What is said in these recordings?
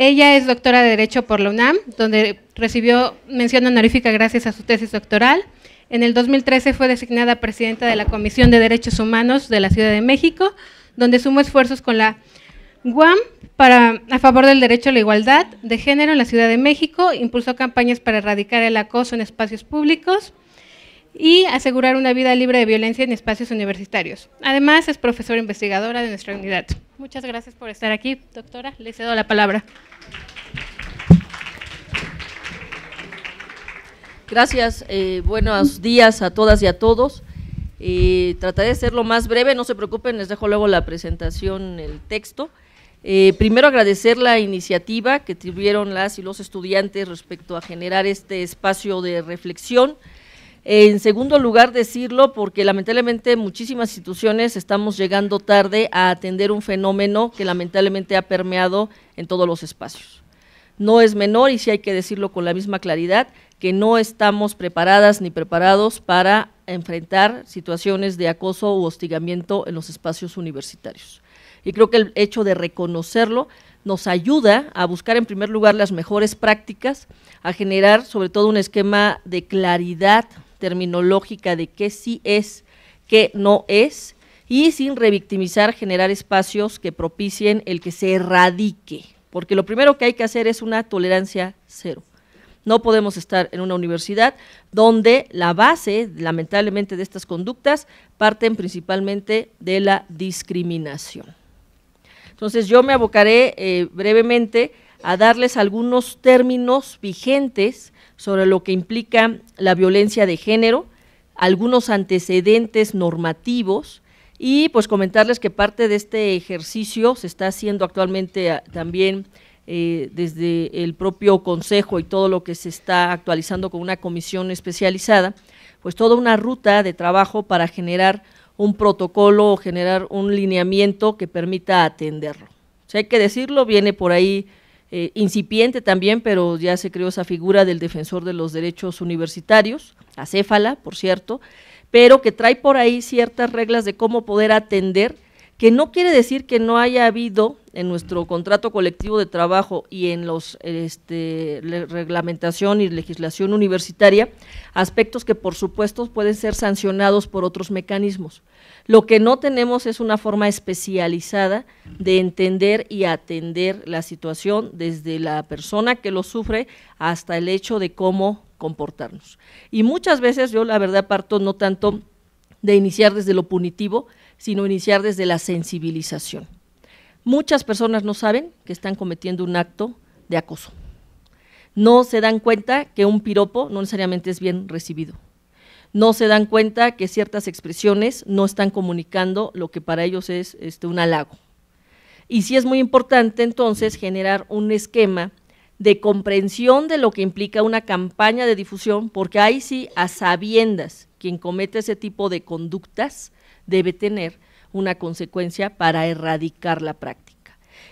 Ella es doctora de Derecho por la UNAM, donde recibió mención honorífica gracias a su tesis doctoral. En el 2013 fue designada presidenta de la Comisión de Derechos Humanos de la Ciudad de México, donde sumó esfuerzos con la UAM para, a favor del derecho a la igualdad de género en la Ciudad de México, impulsó campañas para erradicar el acoso en espacios públicos y asegurar una vida libre de violencia en espacios universitarios. Además, es profesora investigadora de nuestra unidad. Muchas gracias por estar aquí, doctora. Le cedo la palabra. Gracias, eh, buenos días a todas y a todos. Eh, trataré de lo más breve, no se preocupen, les dejo luego la presentación, el texto. Eh, primero agradecer la iniciativa que tuvieron las y los estudiantes respecto a generar este espacio de reflexión. En segundo lugar, decirlo porque lamentablemente muchísimas instituciones estamos llegando tarde a atender un fenómeno que lamentablemente ha permeado en todos los espacios no es menor y sí hay que decirlo con la misma claridad, que no estamos preparadas ni preparados para enfrentar situaciones de acoso u hostigamiento en los espacios universitarios. Y creo que el hecho de reconocerlo nos ayuda a buscar en primer lugar las mejores prácticas, a generar sobre todo un esquema de claridad terminológica de qué sí es, qué no es, y sin revictimizar generar espacios que propicien el que se erradique porque lo primero que hay que hacer es una tolerancia cero. No podemos estar en una universidad donde la base, lamentablemente, de estas conductas parten principalmente de la discriminación. Entonces yo me abocaré eh, brevemente a darles algunos términos vigentes sobre lo que implica la violencia de género, algunos antecedentes normativos, y pues comentarles que parte de este ejercicio se está haciendo actualmente ah, también eh, desde el propio Consejo y todo lo que se está actualizando con una comisión especializada, pues toda una ruta de trabajo para generar un protocolo o generar un lineamiento que permita atenderlo. O sea, hay que decirlo, viene por ahí eh, incipiente también, pero ya se creó esa figura del defensor de los derechos universitarios, acéfala, por cierto, pero que trae por ahí ciertas reglas de cómo poder atender que no quiere decir que no haya habido en nuestro contrato colectivo de trabajo y en los este, reglamentación y legislación universitaria aspectos que por supuesto pueden ser sancionados por otros mecanismos. Lo que no tenemos es una forma especializada de entender y atender la situación desde la persona que lo sufre hasta el hecho de cómo comportarnos. Y muchas veces yo la verdad parto no tanto de iniciar desde lo punitivo, sino iniciar desde la sensibilización. Muchas personas no saben que están cometiendo un acto de acoso. No se dan cuenta que un piropo no necesariamente es bien recibido. No se dan cuenta que ciertas expresiones no están comunicando lo que para ellos es este, un halago. Y sí es muy importante entonces generar un esquema de comprensión de lo que implica una campaña de difusión, porque ahí sí, a sabiendas, quien comete ese tipo de conductas debe tener una consecuencia para erradicar la práctica.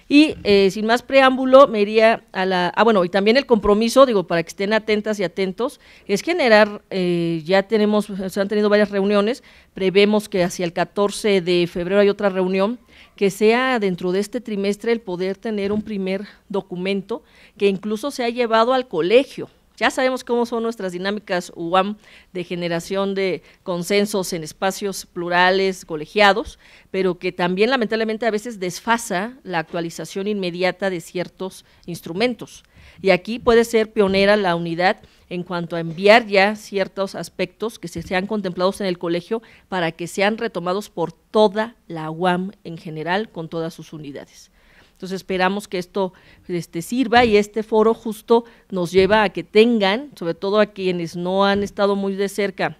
Y eh, sin más preámbulo, me iría a la... Ah, bueno, y también el compromiso, digo, para que estén atentas y atentos, es generar, eh, ya tenemos, se han tenido varias reuniones, prevemos que hacia el 14 de febrero hay otra reunión, que sea dentro de este trimestre el poder tener un primer documento que incluso se ha llevado al colegio, ya sabemos cómo son nuestras dinámicas UAM de generación de consensos en espacios plurales, colegiados, pero que también lamentablemente a veces desfasa la actualización inmediata de ciertos instrumentos. Y aquí puede ser pionera la unidad en cuanto a enviar ya ciertos aspectos que se sean contemplados en el colegio para que sean retomados por toda la UAM en general con todas sus unidades. Entonces esperamos que esto este, sirva y este foro justo nos lleva a que tengan, sobre todo a quienes no han estado muy de cerca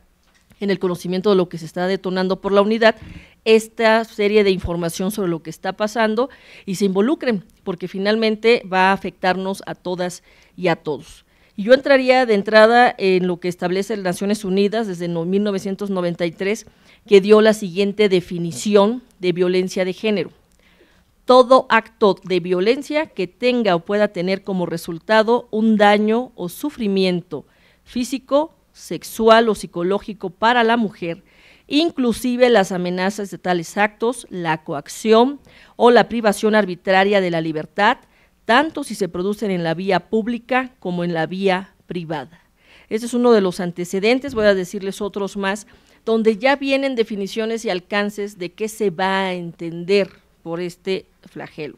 en el conocimiento de lo que se está detonando por la unidad, esta serie de información sobre lo que está pasando y se involucren, porque finalmente va a afectarnos a todas y a todos. Y yo entraría de entrada en lo que establece las Naciones Unidas desde 1993, que dio la siguiente definición de violencia de género todo acto de violencia que tenga o pueda tener como resultado un daño o sufrimiento físico, sexual o psicológico para la mujer, inclusive las amenazas de tales actos, la coacción o la privación arbitraria de la libertad, tanto si se producen en la vía pública como en la vía privada. Ese es uno de los antecedentes, voy a decirles otros más, donde ya vienen definiciones y alcances de qué se va a entender por este flagelo.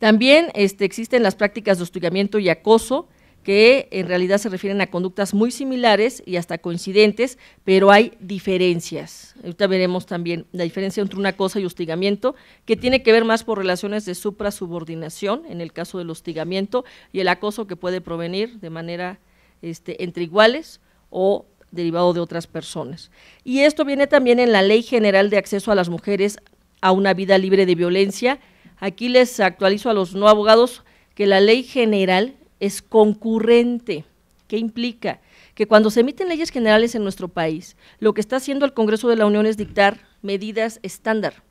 También este, existen las prácticas de hostigamiento y acoso, que en realidad se refieren a conductas muy similares y hasta coincidentes, pero hay diferencias. Ahorita veremos también la diferencia entre una cosa y hostigamiento, que tiene que ver más por relaciones de suprasubordinación, en el caso del hostigamiento, y el acoso que puede provenir de manera este, entre iguales o derivado de otras personas. Y esto viene también en la Ley General de Acceso a las Mujeres a una vida libre de violencia. Aquí les actualizo a los no abogados que la ley general es concurrente. ¿Qué implica? Que cuando se emiten leyes generales en nuestro país, lo que está haciendo el Congreso de la Unión es dictar medidas estándar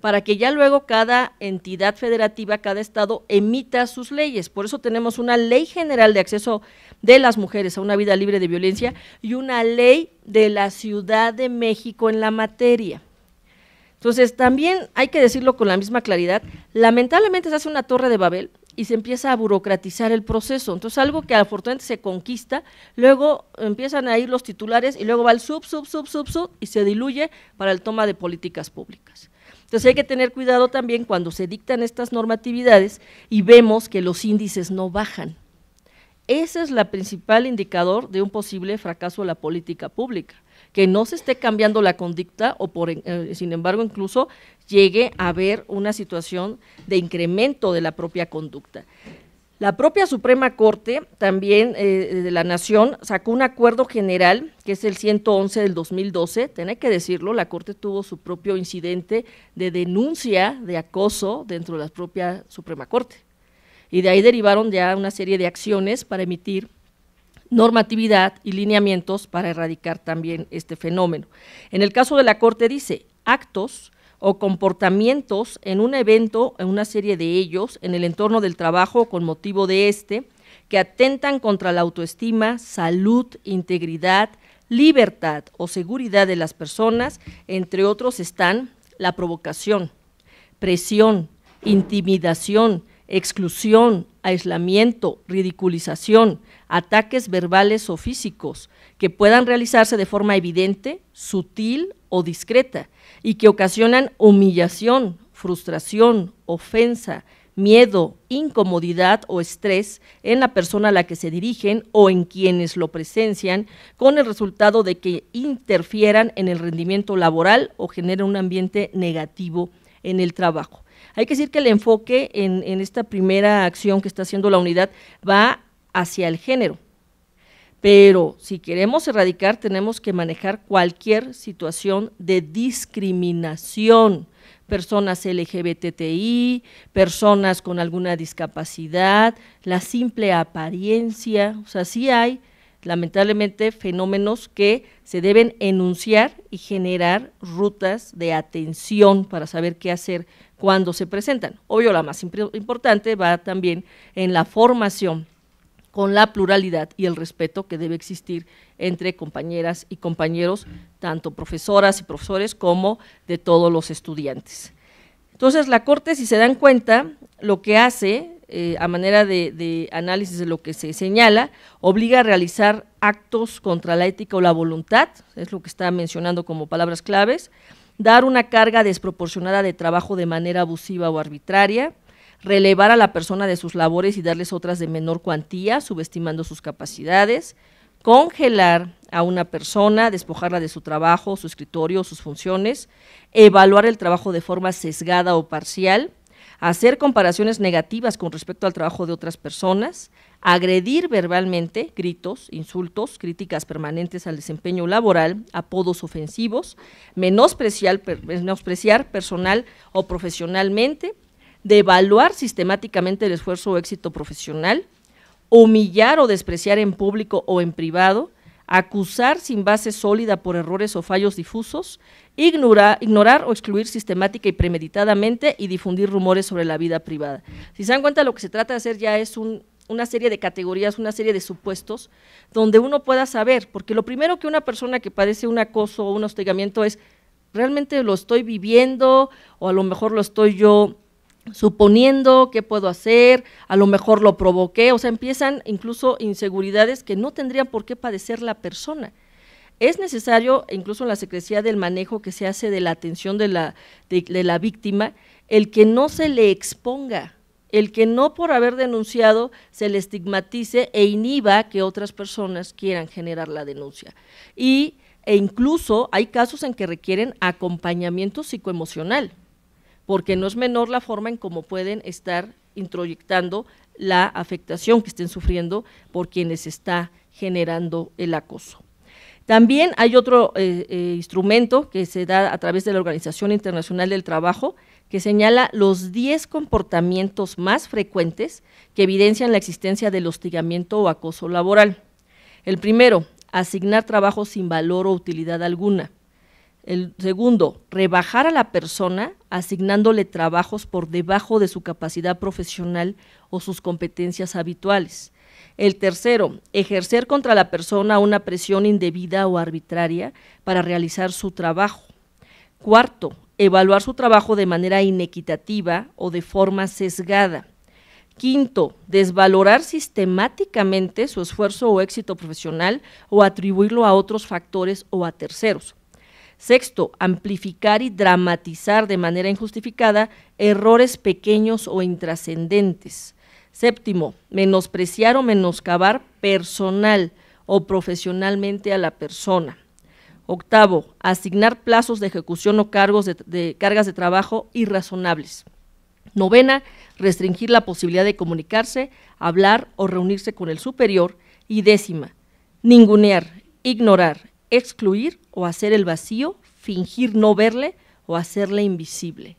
para que ya luego cada entidad federativa, cada estado emita sus leyes. Por eso tenemos una ley general de acceso de las mujeres a una vida libre de violencia y una ley de la Ciudad de México en la materia. Entonces, también hay que decirlo con la misma claridad, lamentablemente se hace una torre de Babel y se empieza a burocratizar el proceso. Entonces, algo que afortunadamente se conquista, luego empiezan a ir los titulares y luego va el sub, sub, sub, sub, sub y se diluye para el toma de políticas públicas. Entonces, hay que tener cuidado también cuando se dictan estas normatividades y vemos que los índices no bajan. Ese es el principal indicador de un posible fracaso de la política pública que no se esté cambiando la conducta o por eh, sin embargo incluso llegue a haber una situación de incremento de la propia conducta. La propia Suprema Corte también eh, eh, de la Nación sacó un acuerdo general, que es el 111 del 2012, tiene que decirlo, la Corte tuvo su propio incidente de denuncia de acoso dentro de la propia Suprema Corte. Y de ahí derivaron ya una serie de acciones para emitir normatividad y lineamientos para erradicar también este fenómeno. En el caso de la Corte dice, actos o comportamientos en un evento, en una serie de ellos, en el entorno del trabajo con motivo de este, que atentan contra la autoestima, salud, integridad, libertad o seguridad de las personas, entre otros están la provocación, presión, intimidación, exclusión, aislamiento, ridiculización, ataques verbales o físicos que puedan realizarse de forma evidente, sutil o discreta y que ocasionan humillación, frustración, ofensa, miedo, incomodidad o estrés en la persona a la que se dirigen o en quienes lo presencian, con el resultado de que interfieran en el rendimiento laboral o generen un ambiente negativo en el trabajo. Hay que decir que el enfoque en, esta primera acción que está haciendo la unidad va hacia el género. Pero si queremos erradicar, tenemos que manejar cualquier situación de discriminación. Personas LGBTI, personas con alguna discapacidad, la simple apariencia. O sea, sí hay, lamentablemente, fenómenos que se deben enunciar y generar rutas de atención para saber qué hacer cuando se presentan. Obvio, la más importante va también en la formación con la pluralidad y el respeto que debe existir entre compañeras y compañeros, tanto profesoras y profesores como de todos los estudiantes. Entonces, la Corte, si se dan cuenta, lo que hace eh, a manera de, análisis de lo que se señala, obliga a realizar actos contra la ética o la voluntad, es lo que está mencionando como palabras claves, dar una carga desproporcionada de trabajo de manera abusiva o arbitraria, relevar a la persona de sus labores y darles otras de menor cuantía, subestimando sus capacidades, congelar a una persona, despojarla de su trabajo, su escritorio, sus funciones, evaluar el trabajo de forma sesgada o parcial, hacer comparaciones negativas con respecto al trabajo de otras personas, agredir verbalmente, gritos, insultos, críticas permanentes al desempeño laboral, apodos ofensivos, menospreciar, menospreciar personal o profesionalmente, de evaluar sistemáticamente el esfuerzo o éxito profesional, humillar o despreciar en público o en privado, acusar sin base sólida por errores o fallos difusos, ignorar, o excluir sistemática y premeditadamente y difundir rumores sobre la vida privada. Si se dan cuenta, lo que se trata de hacer ya es una serie de categorías, una serie de supuestos, donde uno pueda saber, porque lo primero que una persona que padece un acoso o un hostigamiento es, ¿realmente lo estoy viviendo o a lo mejor lo estoy yo suponiendo qué puedo hacer, a lo mejor lo provoqué, o sea, empiezan incluso inseguridades que no tendrían por qué padecer la persona. Es necesario, incluso en la secrecía del manejo que se hace de la atención de la, la víctima, el que no se le exponga, el que no por haber denunciado se le estigmatice e inhiba que otras personas quieran generar la denuncia. Y, e incluso hay casos en que requieren acompañamiento psicoemocional porque no es menor la forma en cómo pueden estar introyectando la afectación que estén sufriendo por quienes está generando el acoso. También hay otro eh, eh, instrumento que se da a través de la Organización Internacional del Trabajo que señala los 10 comportamientos más frecuentes que evidencian la existencia del hostigamiento o acoso laboral. El primero, asignar trabajo sin valor o utilidad alguna. El segundo, rebajar a la persona asignándole trabajos por debajo de su capacidad profesional o sus competencias habituales. El tercero, ejercer contra la persona una presión indebida o arbitraria para realizar su trabajo. Cuarto, evaluar su trabajo de manera inequitativa o de forma sesgada. Quinto, desvalorar sistemáticamente su esfuerzo o éxito profesional o atribuirlo a otros factores o a terceros. Sexto, amplificar y dramatizar de manera injustificada errores pequeños o intrascendentes. Séptimo, menospreciar o menoscabar personal o profesionalmente a la persona. Octavo, asignar plazos de ejecución o cargos cargas de trabajo irrazonables. Novena, restringir la posibilidad de comunicarse, hablar o reunirse con el superior. Y décima, ningunear, ignorar, excluir o hacer el vacío, fingir no verle o hacerle invisible.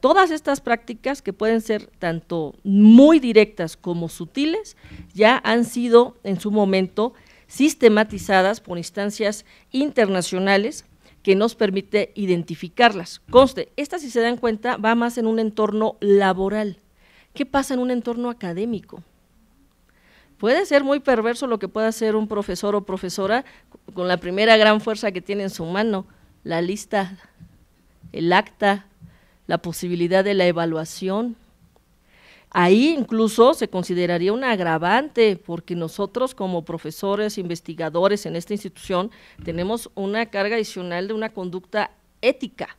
todas estas prácticas que pueden ser tanto muy directas como sutiles, ya han sido en su momento sistematizadas por instancias internacionales que nos permite identificarlas. Conste, esta si se dan cuenta va más en un entorno laboral. ¿Qué pasa en un entorno académico? puede ser muy perverso lo que pueda hacer un profesor o profesora con la primera gran fuerza que tiene en su mano, la lista, el acta, la posibilidad de la evaluación. Ahí incluso se consideraría un agravante, porque nosotros como profesores, investigadores en esta institución, tenemos una carga adicional de una conducta ética.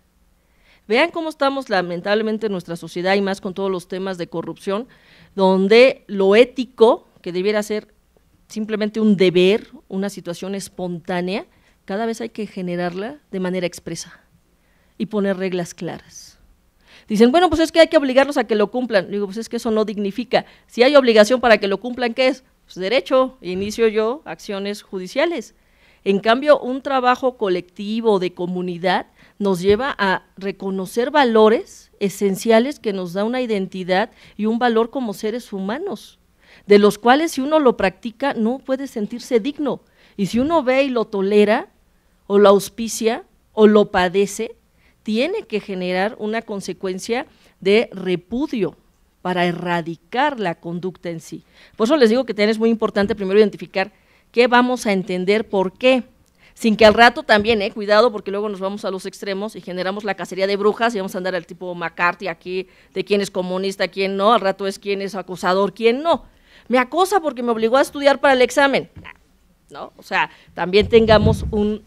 Vean cómo estamos lamentablemente en nuestra sociedad y más con todos los temas de corrupción, donde lo ético que debiera ser simplemente un deber, una situación espontánea, cada vez hay que generarla de manera expresa y poner reglas claras. Dicen, bueno, pues es que hay que obligarlos a que lo cumplan. Digo, pues es que eso no dignifica. Si hay obligación para que lo cumplan, ¿qué es? Pues derecho, inicio yo acciones judiciales. En cambio, un trabajo colectivo de comunidad nos lleva a reconocer valores esenciales que nos da una identidad y un valor como seres humanos de los cuales si uno lo practica no puede sentirse digno. Y si uno ve y lo tolera, o lo auspicia, o lo padece, tiene que generar una consecuencia de repudio para erradicar la conducta en sí. Por eso les digo que también es muy importante primero identificar qué vamos a entender por qué, sin que al rato también, eh, cuidado, porque luego nos vamos a los extremos y generamos la cacería de brujas y vamos a andar al tipo McCarthy aquí, de quién es comunista, quién no, al rato es quién es acusador, quién no me acosa porque me obligó a estudiar para el examen. ¿No? O sea, también tengamos un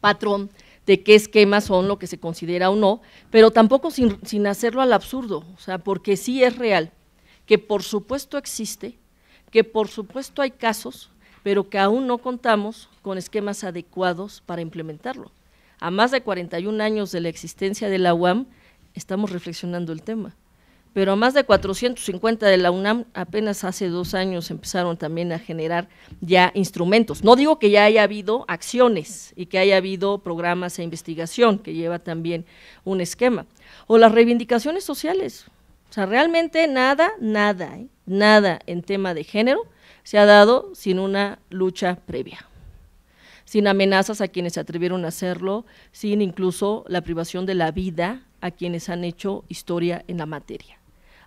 patrón de qué esquemas son lo que se considera o no, pero tampoco sin, hacerlo al absurdo, o sea, porque sí es real, que por supuesto existe, que por supuesto hay casos, pero que aún no contamos con esquemas adecuados para implementarlo. A más de 41 años de la existencia de la UAM, estamos reflexionando el tema pero más de 450 de la UNAM apenas hace dos años empezaron también a generar ya instrumentos. No digo que ya haya habido acciones y que haya habido programas e investigación que lleva también un esquema. O las reivindicaciones sociales. O sea, realmente nada, nada, ¿eh? nada en tema de género se ha dado sin una lucha previa sin amenazas a quienes se atrevieron a hacerlo, sin incluso la privación de la vida a quienes han hecho historia en la materia.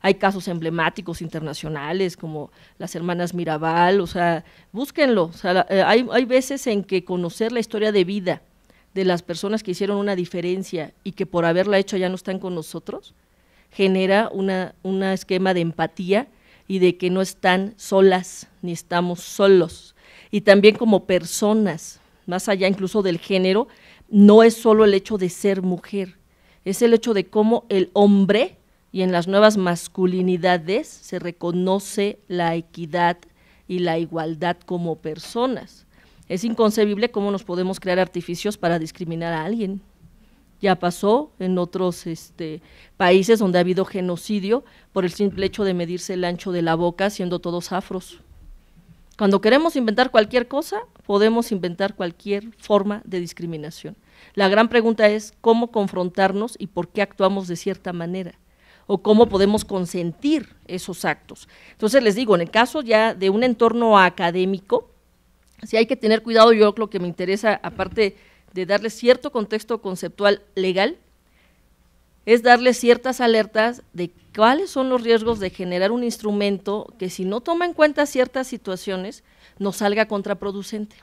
Hay casos emblemáticos internacionales como las hermanas Mirabal, o sea, búsquenlo. Eh, hay, veces en que conocer la historia de vida de las personas que hicieron una diferencia y que por haberla hecho ya no están con nosotros, genera una, un esquema de empatía y de que no están solas ni estamos solos. Y también como personas, más allá incluso del género, no es solo el hecho de ser mujer, es el hecho de cómo el hombre y en las nuevas masculinidades se reconoce la equidad y la igualdad como personas. Es inconcebible cómo nos podemos crear artificios para discriminar a alguien. Ya pasó en otros este, países donde ha habido genocidio por el simple hecho de medirse el ancho de la boca siendo todos afros. Cuando queremos inventar cualquier cosa, podemos inventar cualquier forma de discriminación. La gran pregunta es cómo confrontarnos y por qué actuamos de cierta manera o cómo podemos consentir esos actos. Entonces les digo, en el caso ya de un entorno académico, si hay que tener cuidado, yo lo que me interesa, aparte de darle cierto contexto conceptual legal, es darle ciertas alertas de cuáles son los riesgos de generar un instrumento que si no toma en cuenta ciertas situaciones, nos salga contraproducente.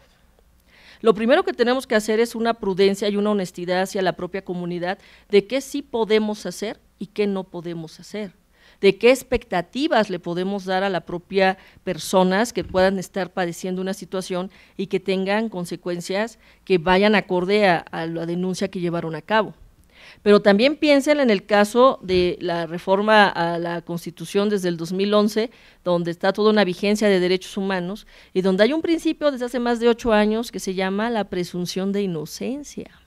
Lo primero que tenemos que hacer es una prudencia y una honestidad hacia la propia comunidad de qué sí podemos hacer y qué no podemos hacer, de qué expectativas le podemos dar a la propia personas que puedan estar padeciendo una situación y que tengan consecuencias que vayan acorde a, a la denuncia que llevaron a cabo. Pero también piensen en el caso de la reforma a la Constitución desde el 2011, donde está toda una vigencia de derechos humanos y donde hay un principio desde hace más de ocho años que se llama la presunción de inocencia.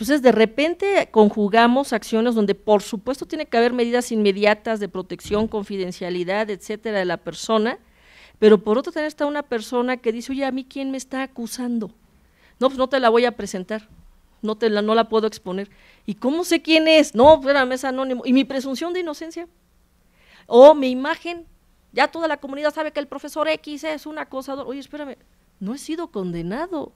Entonces, de repente conjugamos acciones donde, por supuesto, tiene que haber medidas inmediatas de protección, confidencialidad, etcétera, de la persona, pero por otro, tener está una persona que dice, oye, ¿a mí quién me está acusando? No, pues no te la voy a presentar, no, te la, no la puedo exponer. ¿Y cómo sé quién es? No, espérame, es anónimo. ¿Y mi presunción de inocencia? ¿O mi imagen? Ya toda la comunidad sabe que el profesor X es un acosador. Oye, espérame, no he sido condenado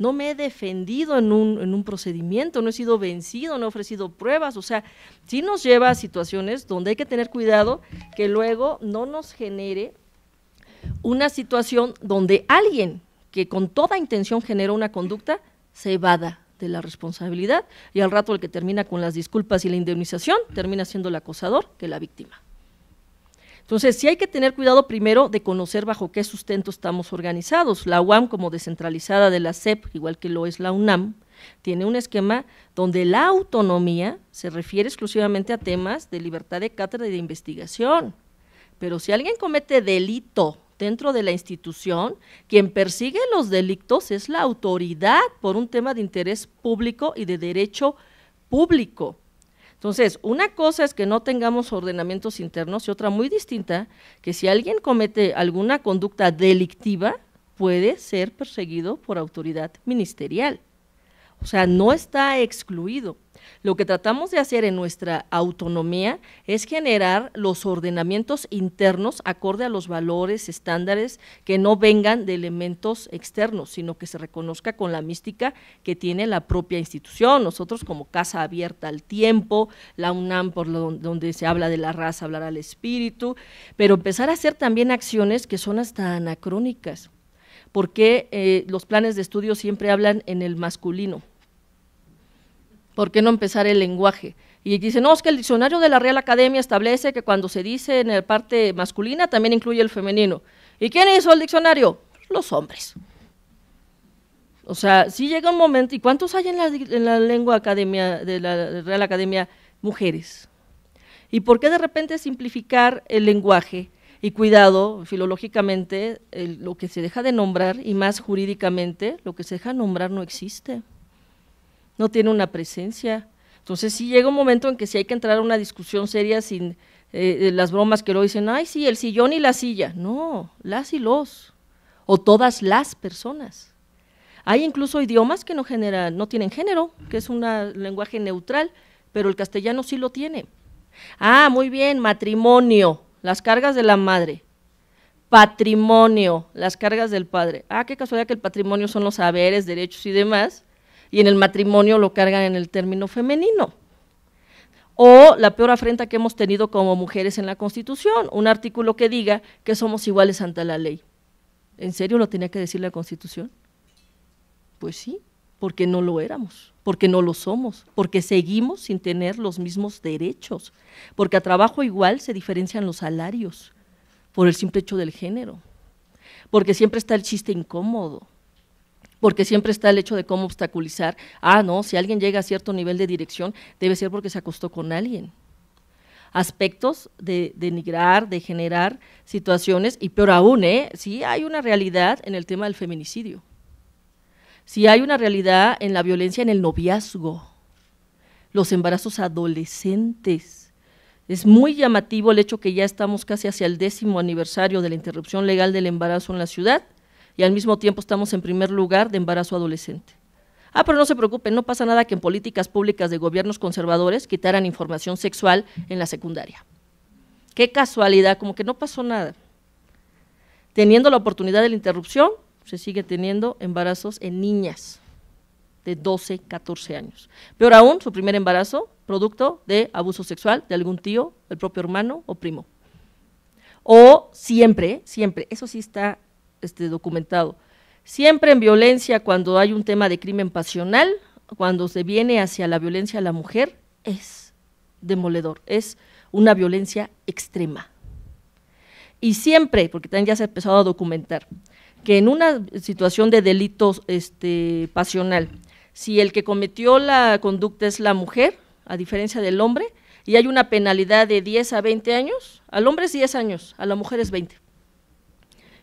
no me he defendido en un, procedimiento, no he sido vencido, no he ofrecido pruebas, o sea, sí nos lleva a situaciones donde hay que tener cuidado que luego no nos genere una situación donde alguien que con toda intención generó una conducta se evada de la responsabilidad y al rato el que termina con las disculpas y la indemnización termina siendo el acosador que la víctima. Entonces, sí hay que tener cuidado primero de conocer bajo qué sustento estamos organizados. La UAM, como descentralizada de la SEP, igual que lo es la UNAM, tiene un esquema donde la autonomía se refiere exclusivamente a temas de libertad de cátedra y de investigación. Pero si alguien comete delito dentro de la institución, quien persigue los delitos es la autoridad por un tema de interés público y de derecho público. Entonces, una cosa es que no tengamos ordenamientos internos y otra muy distinta, que si alguien comete alguna conducta delictiva, puede ser perseguido por autoridad ministerial. O sea, no está excluido. Lo que tratamos de hacer en nuestra autonomía es generar los ordenamientos internos acorde a los valores, estándares, que no vengan de elementos externos, sino que se reconozca con la mística que tiene la propia institución. Nosotros como Casa Abierta al Tiempo, la UNAM, por donde se habla de la raza, hablar al espíritu, pero empezar a hacer también acciones que son hasta anacrónicas. Porque eh, los planes de estudio siempre hablan en el masculino? ¿Por qué no empezar el lenguaje? Y dice, no, es que el diccionario de la Real Academia establece que cuando se dice en la parte masculina también incluye el femenino. ¿Y quién hizo el diccionario? Los hombres. O sea, si llega un momento, ¿y cuántos hay en la, lengua academia, de la Real Academia mujeres? ¿Y por qué de repente simplificar el lenguaje? Y cuidado, filológicamente, lo que se deja de nombrar, y más jurídicamente, lo que se deja nombrar no existe no tiene una presencia. Entonces sí llega un momento en que sí hay que entrar a una discusión seria sin eh, las bromas que lo dicen, ay, sí, el sillón y la silla. No, las y los, o todas las personas. Hay incluso idiomas que no, generan, no tienen género, que es un lenguaje neutral, pero el castellano sí lo tiene. Ah, muy bien, matrimonio, las cargas de la madre. Patrimonio, las cargas del padre. Ah, qué casualidad que el patrimonio son los saberes, derechos y demás y en el matrimonio lo cargan en el término femenino. O la peor afrenta que hemos tenido como mujeres en la Constitución, un artículo que diga que somos iguales ante la ley. ¿En serio lo tenía que decir la Constitución? Pues sí, porque no lo éramos, porque no lo somos, porque seguimos sin tener los mismos derechos, porque a trabajo igual se diferencian los salarios por el simple hecho del género, porque siempre está el chiste incómodo, porque siempre está el hecho de cómo obstaculizar, ah, no, si alguien llega a cierto nivel de dirección, debe ser porque se acostó con alguien. Aspectos de denigrar, de generar situaciones, y pero aún, ¿eh? sí hay una realidad en el tema del feminicidio, si hay una realidad en la violencia en el noviazgo, los embarazos adolescentes, es muy llamativo el hecho que ya estamos casi hacia el décimo aniversario de la interrupción legal del embarazo en la ciudad y al mismo tiempo estamos en primer lugar de embarazo adolescente. Ah, pero no se preocupen, no pasa nada que en políticas públicas de gobiernos conservadores quitaran información sexual en la secundaria. Qué casualidad, como que no pasó nada. Teniendo la oportunidad de la interrupción, se sigue teniendo embarazos en niñas de 12, 14 años. Peor aún, su primer embarazo, producto de abuso sexual de algún tío, el propio hermano o primo. O siempre, siempre, eso sí está este, documentado. Siempre en violencia, cuando hay un tema de crimen pasional, cuando se viene hacia la violencia a la mujer, es demoledor, es una violencia extrema. Y siempre, porque también ya se ha empezado a documentar, que en una situación de delito este, pasional, si el que cometió la conducta es la mujer, a diferencia del hombre, y hay una penalidad de 10 a 20 años, al hombre es 10 años, a la mujer es 20.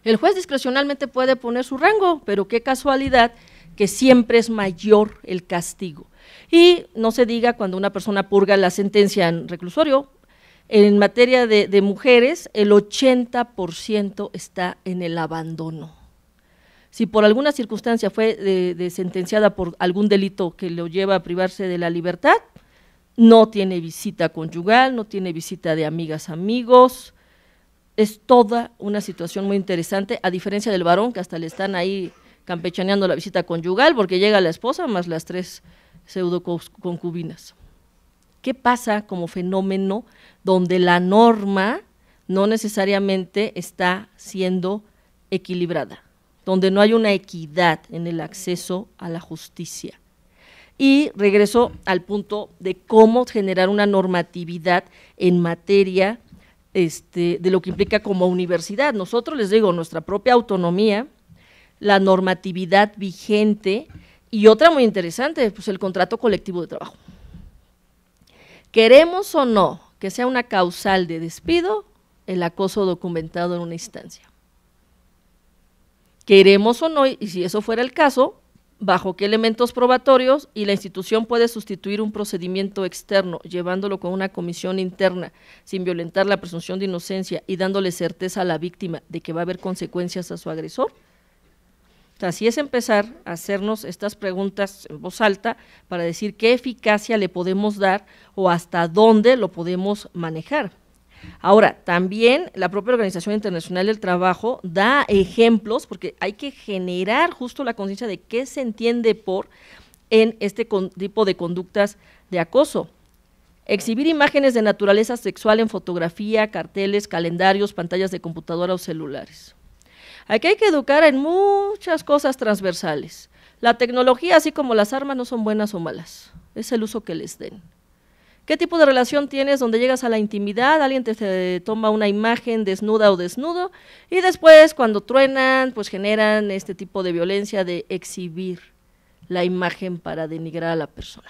El juez discrecionalmente puede poner su rango, pero qué casualidad que siempre es mayor el castigo. Y no se diga cuando una persona purga la sentencia en reclusorio, en materia de, mujeres, el 80% está en el abandono. Si por alguna circunstancia fue sentenciada por algún delito que lo lleva a privarse de la libertad, no tiene visita conyugal, no tiene visita de amigas, amigos, es toda una situación muy interesante, a diferencia del varón, que hasta le están ahí campechaneando la visita conyugal, porque llega la esposa más las tres pseudo concubinas. ¿Qué pasa como fenómeno donde la norma no necesariamente está siendo equilibrada, donde no hay una equidad en el acceso a la justicia? Y regreso al punto de cómo generar una normatividad en materia este, de lo que implica como universidad. Nosotros les digo, nuestra propia autonomía, la normatividad vigente y otra muy interesante, pues el contrato colectivo de trabajo. Queremos o no que sea una causal de despido el acoso documentado en una instancia. Queremos o no, y si eso fuera el caso, bajo qué elementos probatorios y la institución puede sustituir un procedimiento externo, llevándolo con una comisión interna, sin violentar la presunción de inocencia y dándole certeza a la víctima de que va a haber consecuencias a su agresor. así es empezar a hacernos estas preguntas en voz alta para decir qué eficacia le podemos dar o hasta dónde lo podemos manejar. Ahora, también la propia Organización Internacional del Trabajo da ejemplos, porque hay que generar justo la conciencia de qué se entiende por en este tipo de conductas de acoso. Exhibir imágenes de naturaleza sexual en fotografía, carteles, calendarios, pantallas de computadora o celulares. Aquí hay que educar en muchas cosas transversales. La tecnología, así como las armas, no son buenas o malas. Es el uso que les den. ¿Qué tipo de relación tienes donde llegas a la intimidad? Alguien te, toma una imagen desnuda o desnudo y después cuando truenan, pues generan este tipo de violencia de exhibir la imagen para denigrar a la persona.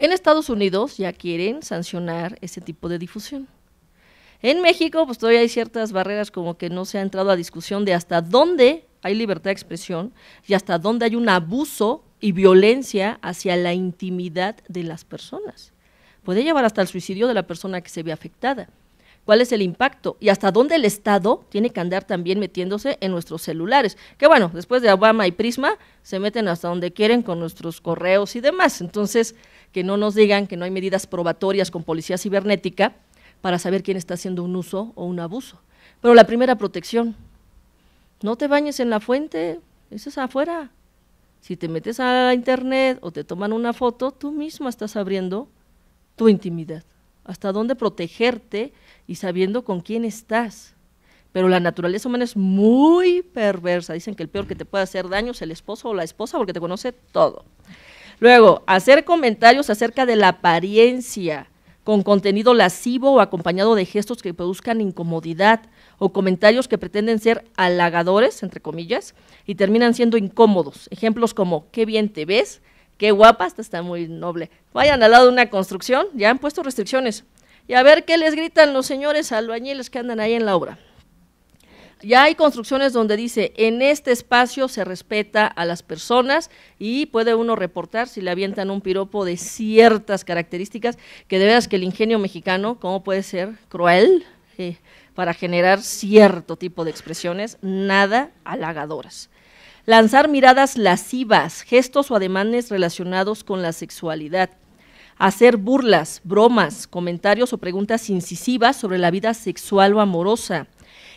En Estados Unidos ya quieren sancionar ese tipo de difusión. En México, pues todavía hay ciertas barreras como que no se ha entrado a discusión de hasta dónde hay libertad de expresión y hasta dónde hay un abuso y violencia hacia la intimidad de las personas. Puede llevar hasta el suicidio de la persona que se ve afectada. ¿Cuál es el impacto? Y hasta dónde el Estado tiene que andar también metiéndose en nuestros celulares. Que bueno, después de Obama y Prisma, se meten hasta donde quieren con nuestros correos y demás. Entonces, que no nos digan que no hay medidas probatorias con policía cibernética para saber quién está haciendo un uso o un abuso. Pero la primera protección, no te bañes en la fuente, eso es afuera. Si te metes a internet o te toman una foto, tú mismo estás abriendo tu intimidad. Hasta dónde protegerte y sabiendo con quién estás. Pero la naturaleza humana es muy perversa. Dicen que el peor que te puede hacer daño es el esposo o la esposa porque te conoce todo. Luego, hacer comentarios acerca de la apariencia con contenido lascivo o acompañado de gestos que produzcan incomodidad o comentarios que pretenden ser halagadores, entre comillas, y terminan siendo incómodos. Ejemplos como, qué bien te ves, qué guapa, esta está muy noble. Vayan al lado de una construcción, ya han puesto restricciones. Y a ver qué les gritan los señores albañiles que andan ahí en la obra. Ya hay construcciones donde dice, en este espacio se respeta a las personas y puede uno reportar si le avientan un piropo de ciertas características, que de veras que el ingenio mexicano, ¿cómo puede ser cruel? Eh, para generar cierto tipo de expresiones nada halagadoras. Lanzar miradas lascivas, gestos o ademanes relacionados con la sexualidad hacer burlas, bromas, comentarios o preguntas incisivas sobre la vida sexual o amorosa,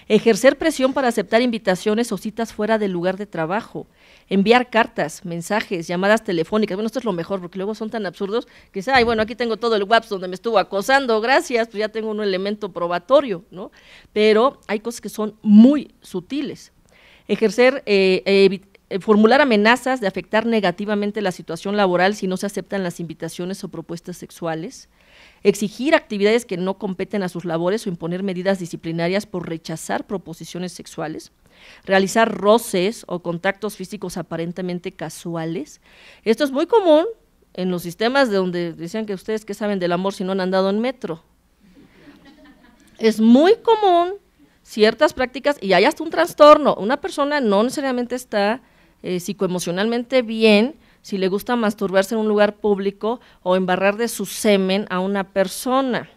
ejercer presión para aceptar invitaciones o citas fuera del lugar de trabajo, enviar cartas, mensajes, llamadas telefónicas. Bueno, esto es lo mejor, porque luego son tan absurdos que dice, ay, bueno, aquí tengo todo el WhatsApp donde me estuvo acosando, gracias, pues ya tengo un elemento probatorio, ¿no? Pero hay cosas que son muy sutiles. Ejercer, eh, eh, formular amenazas de afectar negativamente la situación laboral si no se aceptan las invitaciones o propuestas sexuales, exigir actividades que no competen a sus labores o imponer medidas disciplinarias por rechazar proposiciones sexuales, realizar roces o contactos físicos aparentemente casuales. Esto es muy común en los sistemas de donde decían que ustedes que saben del amor si no han andado en metro. Es muy común ciertas prácticas y hay hasta un trastorno. Una persona no necesariamente está eh, psicoemocionalmente bien si le gusta masturbarse en un lugar público o embarrar de su semen a una persona.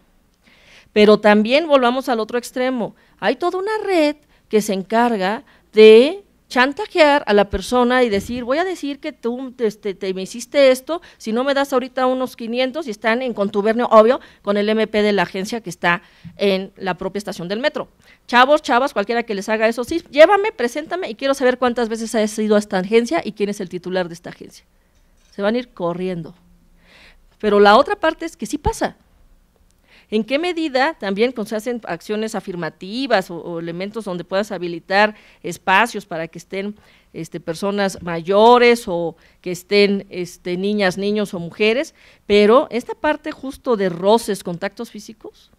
Pero también volvamos al otro extremo. Hay toda una red que se encarga de chantajear a la persona y decir, voy a decir que tú este, te, me hiciste esto, si no me das ahorita unos 500 y están en contubernio, obvio, con el MP de la agencia que está en la propia estación del metro. Chavos, chavas, cualquiera que les haga eso, sí, llévame, preséntame y quiero saber cuántas veces has ido a esta agencia y quién es el titular de esta agencia. Se van a ir corriendo. Pero la otra parte es que sí pasa. ¿En qué medida también se hacen acciones afirmativas o, elementos donde puedas habilitar espacios para que estén este, personas mayores o que estén este, niñas, niños o mujeres? Pero esta parte justo de roces, contactos físicos,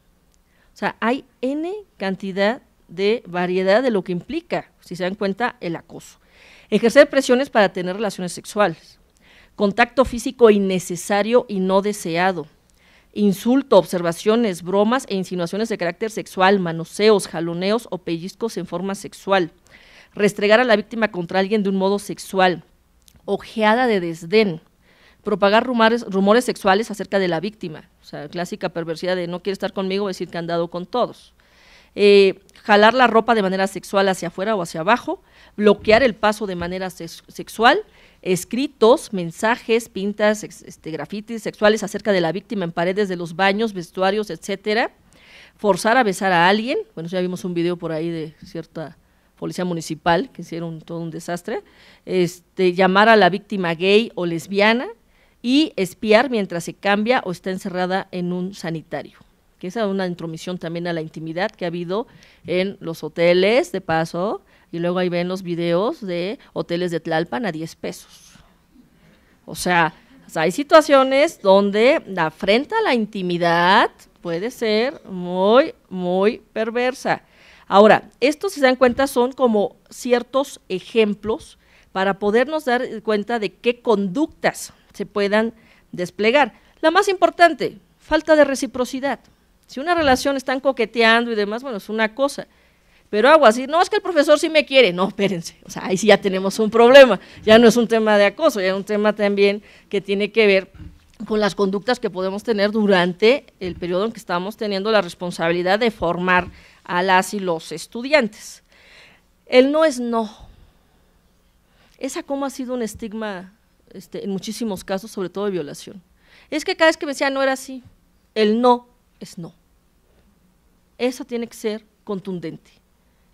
o sea, hay N cantidad de variedad de lo que implica, si se dan cuenta, el acoso. Ejercer presiones para tener relaciones sexuales. Contacto físico innecesario y no deseado insulto, observaciones, bromas e insinuaciones de carácter sexual, manoseos, jaloneos o pellizcos en forma sexual, restregar a la víctima contra alguien de un modo sexual, ojeada de desdén, propagar rumores, sexuales acerca de la víctima, o sea, clásica perversidad de no quiere estar conmigo, decir que han dado con todos. Eh, jalar la ropa de manera sexual hacia afuera o hacia abajo, bloquear el paso de manera sexual, escritos, mensajes, pintas, este, grafitis sexuales acerca de la víctima en paredes de los baños, vestuarios, etcétera. Forzar a besar a alguien. Bueno, ya vimos un video por ahí de cierta policía municipal que hicieron todo un desastre. Este, llamar a la víctima gay o lesbiana y espiar mientras se cambia o está encerrada en un sanitario que es una intromisión también a la intimidad que ha habido en los hoteles, de paso, y luego ahí ven los videos de hoteles de Tlalpan a 10 pesos. O sea, hay situaciones donde la afrenta a la intimidad puede ser muy, muy perversa. Ahora, estos, si se dan cuenta, son como ciertos ejemplos para podernos dar cuenta de qué conductas se puedan desplegar. La más importante, falta de reciprocidad. Si una relación están coqueteando y demás, bueno, es una cosa, pero hago así, no, es que el profesor sí me quiere. No, espérense, o sea, ahí sí ya tenemos un problema. Ya no es un tema de acoso, ya es un tema también que tiene que ver con las conductas que podemos tener durante el periodo en que estamos teniendo la responsabilidad de formar a las y los estudiantes. El no es no. Esa como ha sido un estigma este, en muchísimos casos, sobre todo de violación. Es que cada vez que me decía no era así, el no es no. eso tiene que ser contundente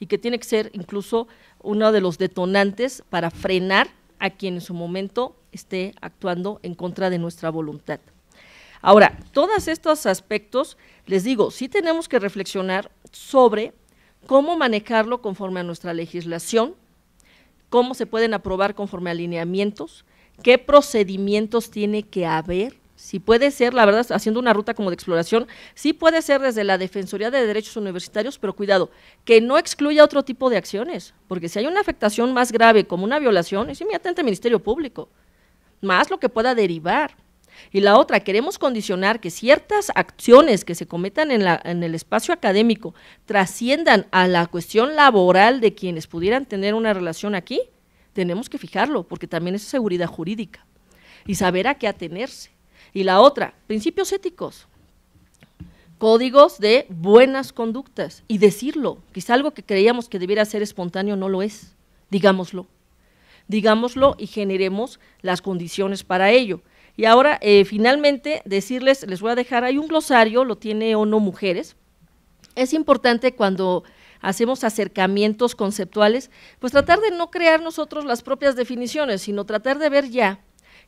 y que tiene que ser incluso uno de los detonantes para frenar a quien en su momento esté actuando en contra de nuestra voluntad. Ahora, todos estos aspectos, les digo, sí tenemos que reflexionar sobre cómo manejarlo conforme a nuestra legislación, cómo se pueden aprobar conforme a alineamientos, qué procedimientos tiene que haber si puede ser, la verdad, haciendo una ruta como de exploración, sí puede ser desde la Defensoría de Derechos Universitarios, pero cuidado, que no excluya otro tipo de acciones, porque si hay una afectación más grave como una violación, es inmediatamente el Ministerio Público, más lo que pueda derivar. Y la otra, queremos condicionar que ciertas acciones que se cometan en, en, el espacio académico trasciendan a la cuestión laboral de quienes pudieran tener una relación aquí, tenemos que fijarlo, porque también es seguridad jurídica y saber a qué atenerse. Y la otra, principios éticos, códigos de buenas conductas y decirlo. Quizá algo que creíamos que debiera ser espontáneo no lo es. Digámoslo. Digámoslo y generemos las condiciones para ello. Y ahora, eh, finalmente, decirles, les voy a dejar, hay un glosario, lo tiene o no mujeres. Es importante cuando hacemos acercamientos conceptuales, pues tratar de no crear nosotros las propias definiciones, sino tratar de ver ya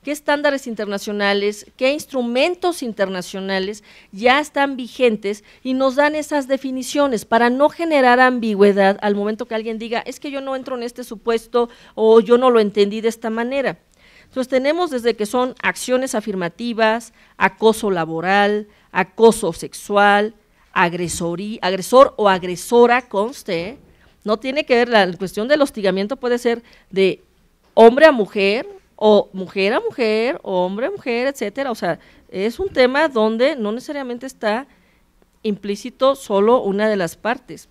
qué estándares internacionales, qué instrumentos internacionales ya están vigentes y nos dan esas definiciones para no generar ambigüedad al momento que alguien diga, es que yo no entro en este supuesto o yo no lo entendí de esta manera. Entonces tenemos desde que son acciones afirmativas, acoso laboral, acoso sexual, agresor o agresora, conste, no tiene que ver, la cuestión del hostigamiento puede ser de hombre a mujer, o mujer a mujer, o hombre a mujer, etcétera. O sea, es un tema donde no necesariamente está implícito solo una de las partes.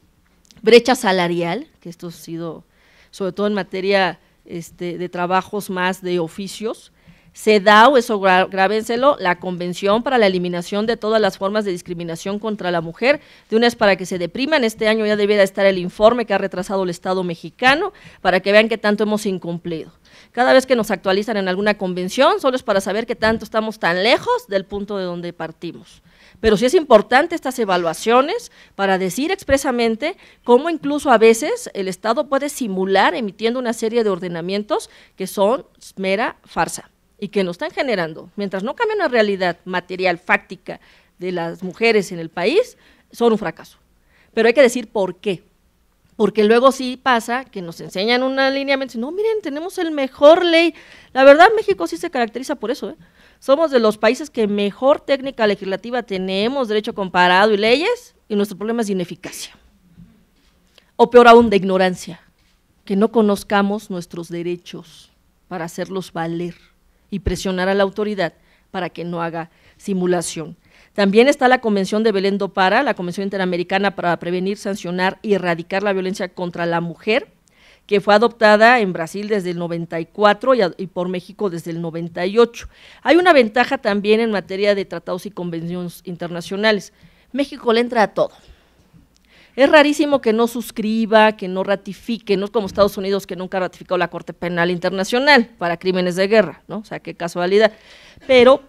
Brecha salarial, que esto ha sido sobre todo en materia este, de trabajos más de oficios, se da, o eso grábenselo, la Convención para la Eliminación de todas las formas de discriminación contra la mujer, de una es para que se depriman, este año ya debiera estar el informe que ha retrasado el Estado mexicano, para que vean qué tanto hemos incumplido. Cada vez que nos actualizan en alguna convención, solo es para saber qué tanto estamos tan lejos del punto de donde partimos. Pero sí es importante estas evaluaciones para decir expresamente cómo incluso a veces el Estado puede simular emitiendo una serie de ordenamientos que son mera farsa y que nos están generando. Mientras no cambia una realidad material, fáctica de las mujeres en el país, son un fracaso. Pero hay que decir por qué. Porque luego sí pasa que nos enseñan una línea, me dicen, no, miren, tenemos el mejor ley. La verdad, México sí se caracteriza por eso. ¿eh? Somos de los países que mejor técnica legislativa tenemos, derecho comparado y leyes, y nuestro problema es de ineficacia. O peor aún, de ignorancia. Que no conozcamos nuestros derechos para hacerlos valer y presionar a la autoridad para que no haga simulación. También está la Convención de Belén do Para, la Convención Interamericana para Prevenir, Sancionar y Erradicar la Violencia contra la Mujer, que fue adoptada en Brasil desde el 94 y, y, por México desde el 98. Hay una ventaja también en materia de tratados y convenciones internacionales. México le entra a todo. Es rarísimo que no suscriba, que no ratifique, no es como Estados Unidos que nunca ha ratificado la Corte Penal Internacional para crímenes de guerra, ¿no? O sea, qué casualidad. Pero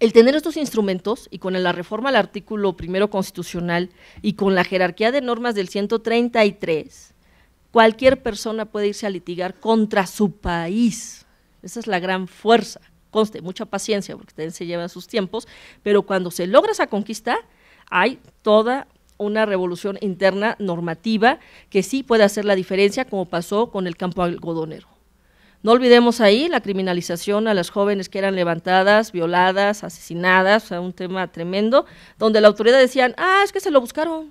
el tener estos instrumentos y con la reforma al artículo primero constitucional y con la jerarquía de normas del 133, cualquier persona puede irse a litigar contra su país. Esa es la gran fuerza. Conste, mucha paciencia, porque también se llevan sus tiempos, pero cuando se logra esa conquista, hay toda una revolución interna normativa que sí puede hacer la diferencia como pasó con el campo algodonero. No olvidemos ahí la criminalización a las jóvenes que eran levantadas, violadas, asesinadas, un tema tremendo, donde la autoridad decían, ah, es que se lo buscaron,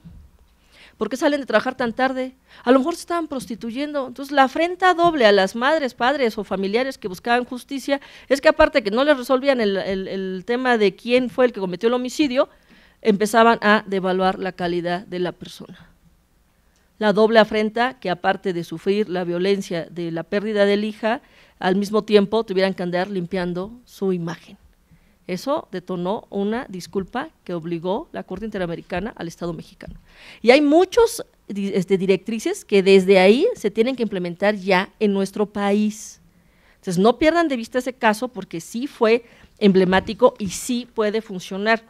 ¿por qué salen de trabajar tan tarde? A lo mejor se estaban prostituyendo. Entonces, la afrenta doble a las madres, padres o familiares que buscaban justicia es que aparte que no les resolvían el, el, el tema de quién fue el que cometió el homicidio, empezaban a devaluar la calidad de la persona. La doble afrenta que aparte de sufrir la violencia de la pérdida del hija, al mismo tiempo tuvieran que andar limpiando su imagen. Eso detonó una disculpa que obligó la Corte Interamericana al Estado mexicano. Y hay muchos este, directrices que desde ahí se tienen que implementar ya en nuestro país. Entonces, no pierdan de vista ese caso porque sí fue emblemático y sí puede funcionar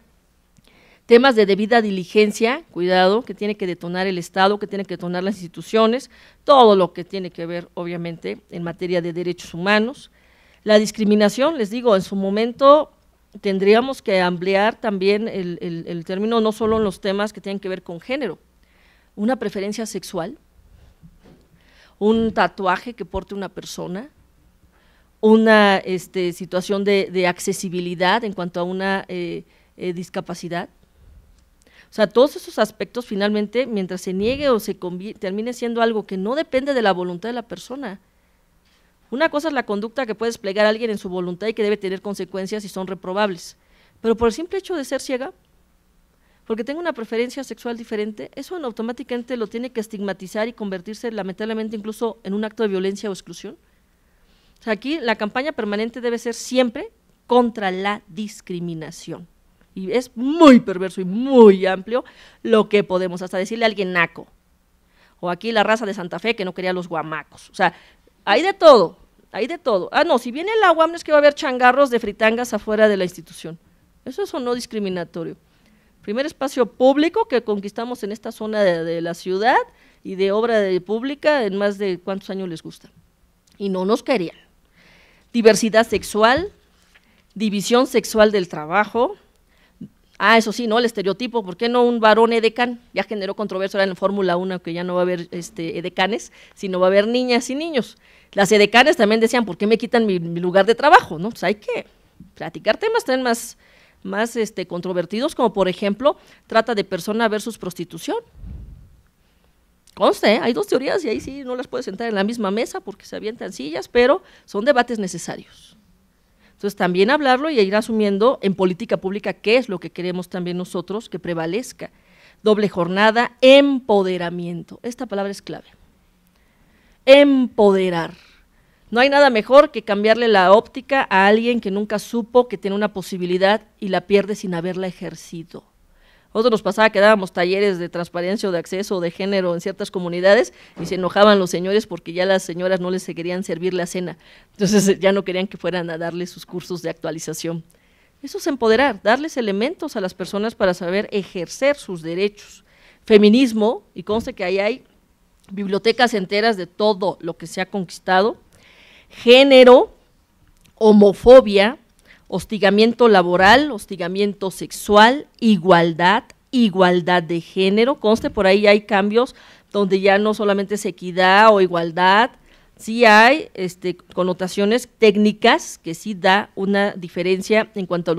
temas de debida diligencia, cuidado, que tiene que detonar el Estado, que tiene que detonar las instituciones, todo lo que tiene que ver, obviamente, en materia de derechos humanos. La discriminación, les digo, en su momento tendríamos que ampliar también el, término, no solo en los temas que tienen que ver con género, una preferencia sexual, un tatuaje que porte una persona, una este, situación de, accesibilidad en cuanto a una eh, eh, discapacidad, o sea, todos esos aspectos finalmente, mientras se niegue o se termine siendo algo que no depende de la voluntad de la persona. Una cosa es la conducta que puede desplegar a alguien en su voluntad y que debe tener consecuencias y son reprobables. Pero por el simple hecho de ser ciega, porque tenga una preferencia sexual diferente, eso automáticamente lo tiene que estigmatizar y convertirse lamentablemente incluso en un acto de violencia o exclusión. O sea, aquí la campaña permanente debe ser siempre contra la discriminación y es muy perverso y muy amplio lo que podemos, hasta decirle a alguien naco, o aquí la raza de Santa Fe que no quería los guamacos, o sea, hay de todo, hay de todo. Ah, no, si viene la UAM es que va a haber changarros de fritangas afuera de la institución, eso es o no discriminatorio. Primer espacio público que conquistamos en esta zona de, la ciudad y de obra pública en más de cuántos años les gusta. Y no nos querían. Diversidad sexual, división sexual del trabajo, Ah, eso sí, ¿no? El estereotipo, ¿por qué no un varón edecan? Ya generó controversia en la Fórmula 1 que ya no va a haber este, edecanes, sino va a haber niñas y niños. Las edecanes también decían, ¿por qué me quitan mi, lugar de trabajo? ¿No? Pues hay que platicar temas también más, más este, controvertidos, como por ejemplo, trata de persona versus prostitución. Conste, ¿eh? hay dos teorías y ahí sí no las puedes sentar en la misma mesa porque se avientan sillas, pero son debates necesarios. Entonces, también hablarlo y ir asumiendo en política pública qué es lo que queremos también nosotros que prevalezca. Doble jornada, empoderamiento. Esta palabra es clave. Empoderar. No hay nada mejor que cambiarle la óptica a alguien que nunca supo que tiene una posibilidad y la pierde sin haberla ejercido. Nosotros nos pasaba que dábamos talleres de transparencia o de acceso o de género en ciertas comunidades y se enojaban los señores porque ya las señoras no les querían servir la cena. Entonces eh, ya no querían que fueran a darles sus cursos de actualización. Eso es empoderar, darles elementos a las personas para saber ejercer sus derechos. Feminismo, y conste que ahí hay bibliotecas enteras de todo lo que se ha conquistado. Género, homofobia, hostigamiento laboral, hostigamiento sexual, igualdad, igualdad de género. Conste, por ahí hay cambios donde ya no solamente es equidad o igualdad, sí hay este, connotaciones técnicas que sí da una diferencia en cuanto a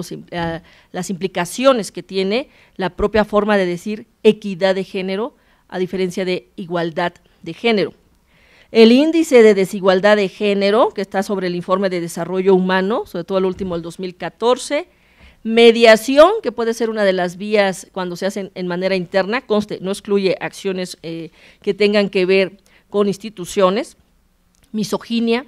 las implicaciones que tiene la propia forma de decir equidad de género a diferencia de igualdad de género. El índice de desigualdad de género, que está sobre el informe de desarrollo humano, sobre todo el último, del 2014. Mediación, que puede ser una de las vías cuando se hacen en manera interna, conste, no excluye acciones eh, que tengan que ver con instituciones. Misoginia,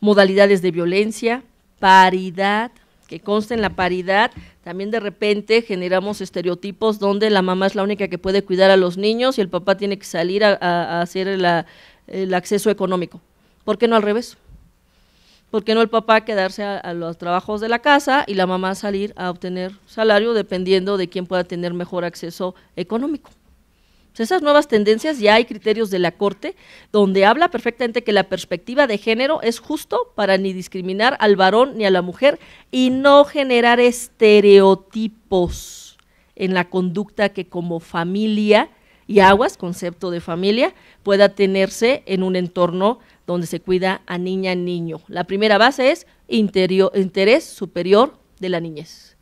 modalidades de violencia, paridad, que conste en la paridad, también de repente generamos estereotipos donde la mamá es la única que puede cuidar a los niños y el papá tiene que salir a hacer la, el acceso económico. ¿Por qué no al revés? ¿Por qué no el papá quedarse a, los trabajos de la casa y la mamá salir a obtener salario dependiendo de quién pueda tener mejor acceso económico? esas nuevas tendencias ya hay criterios de la Corte donde habla perfectamente que la perspectiva de género es justo para ni discriminar al varón ni a la mujer y no generar estereotipos en la conducta que como familia y aguas, concepto de familia, pueda tenerse en un entorno donde se cuida a niña, niño. La primera base es interés superior de la niñez.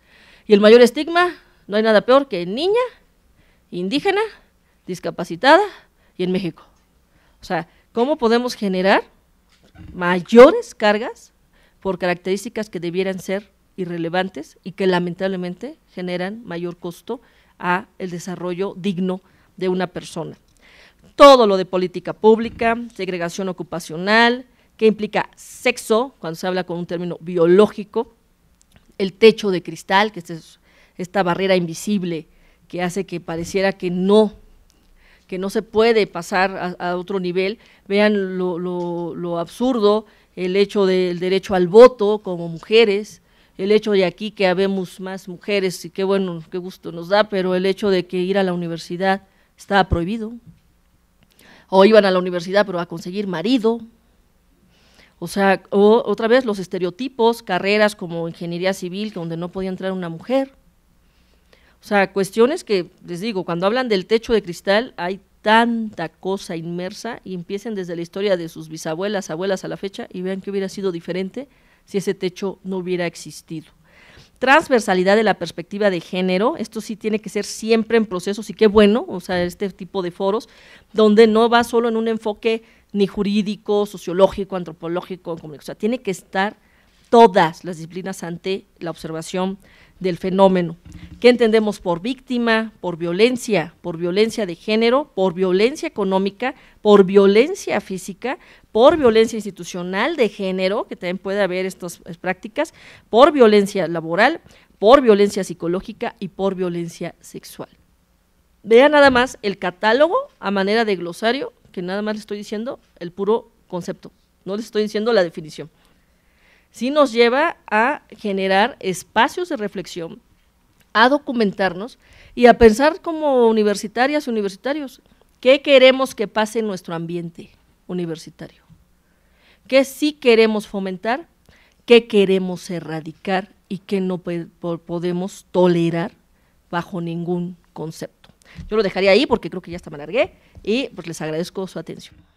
Y el mayor estigma, no hay nada peor que niña, indígena, discapacitada y en México. O sea, ¿cómo podemos generar mayores cargas por características que debieran ser irrelevantes y que lamentablemente generan mayor costo a el desarrollo digno de una persona. Todo lo de política pública, segregación ocupacional, que implica sexo, cuando se habla con un término biológico, el techo de cristal, que es esta barrera invisible que hace que pareciera que no que no se puede pasar a, otro nivel. Vean lo, lo, lo, absurdo, el hecho del derecho al voto como mujeres, el hecho de aquí que habemos más mujeres, y qué bueno, qué gusto nos da, pero el hecho de que ir a la universidad estaba prohibido. O iban a la universidad pero a conseguir marido. O sea, otra vez los estereotipos, carreras como ingeniería civil, donde no podía entrar una mujer. O sea, cuestiones que, les digo, cuando hablan del techo de cristal, hay tanta cosa inmersa y empiecen desde la historia de sus bisabuelas, abuelas a la fecha y vean que hubiera sido diferente si ese techo no hubiera existido transversalidad de la perspectiva de género, esto sí tiene que ser siempre en procesos y qué bueno, o sea, este tipo de foros, donde no va solo en un enfoque ni jurídico, sociológico, antropológico, o sea, tiene que estar todas las disciplinas ante la observación del fenómeno. ¿Qué entendemos por víctima, por violencia, por violencia de género, por violencia económica, por violencia física, por violencia institucional de género, que también puede haber estas eh, prácticas, por violencia laboral, por violencia psicológica y por violencia sexual? Vean nada más el catálogo a manera de glosario, que nada más le estoy diciendo el puro concepto, no les estoy diciendo la definición sí nos lleva a generar espacios de reflexión, a documentarnos y a pensar como universitarias y universitarios, ¿qué queremos que pase en nuestro ambiente universitario? ¿Qué sí queremos fomentar? ¿Qué queremos erradicar y qué no podemos tolerar bajo ningún concepto? Yo lo dejaría ahí porque creo que ya hasta me alargué y pues les agradezco su atención.